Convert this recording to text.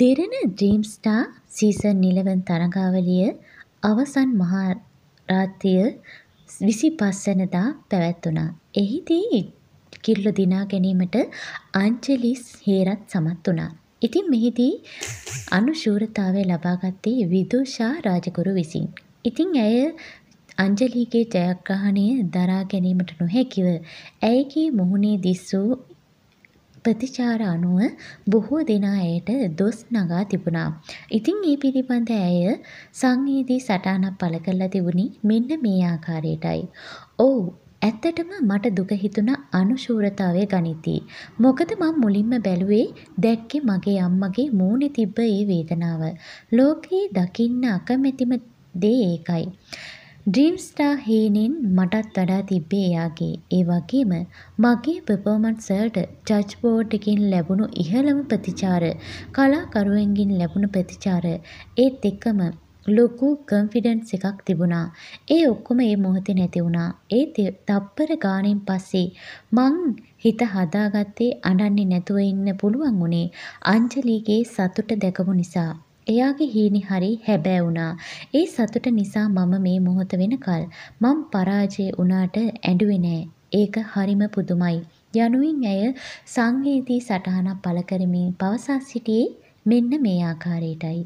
දෙරණ ඩ්‍රීම්ස්ටාර් season 11 තරගාවලිය අවසන් මහා රාත්‍රිය 25 වෙනිදා පැවැත්වුණා. එහිදී කිරුළ දිනා ගැනීමට අන්ජලිස් හේරත් සමත් වුණා. ඉතින් මෙහිදී අනුශූරතාවය ලබාගත්තේ විදුෂා රාජගුරු විසින්. ඉතින් ඇය අන්ජලිගේ ජයග්‍රහණය දරා ගැනීමට නොහැකිව ඇයගේ මුහුණේ දිස් වූ ප්‍රතිචාර අනුව බොහෝ දෙනා ඇයට දොස් නගා තිබුණා. ඉතින් ඒ පිළිබඳ ඇය සංවේදී සටහනක් පළ කරලා තිබුණේ මෙන්න මේ ආකාරයටයි. "ඔව් ඇත්තටම මට දුක හිතුණ අනුශූරතාවය ගනිති. මොකද මං මුලින්ම බැලුවේ දැක්කේ මගේ අම්මගේ මූණේ තිබ්බ ඒ වේදනාව. ලෝකයේ දකින්න අකමැතිම දේ ඒකයි. ඩ්‍රීම්ස්ටා හීනෙන් මටත් වඩා තිබ්බේ එයාගේ. ඒ වගේම මගේ පර්ෆෝමන්ස් වලට ජජ් බෝඩ් එකෙන් ලැබුණු ඉහළම ප්‍රතිචාර, කලාකරුවන්ගෙන් ලැබුණු ප්‍රතිචාර ඒත් එක්කම ලොකු කන්ෆිඩන්ස් එකක් තිබුණා. ඒ ඔක්කොම ඒ මොහොතේ නැති වුණා. ඒ තප්පර ගානෙන් පස්සේ මං හිත හදාගත්තේ අඬන්නේ නැතුව ඉන්න පුළුවන් වුණේ අංජලිගේ සතුට දැකපු නිසා. එයාගේ හීනේ හරි හැබෑ වුණා. ඒ සතුට නිසා මම මේ මොහොත වෙනකල් මං පරාජය වුණාට ඇඬුවේ නෑ. ඒක හරිම පුදුමයි. යනුවෙන් ඇය සංවේදී සටහනක් පළ කරමින් පවසා සිටියේ මෙන්න මේ ආකාරයටයි.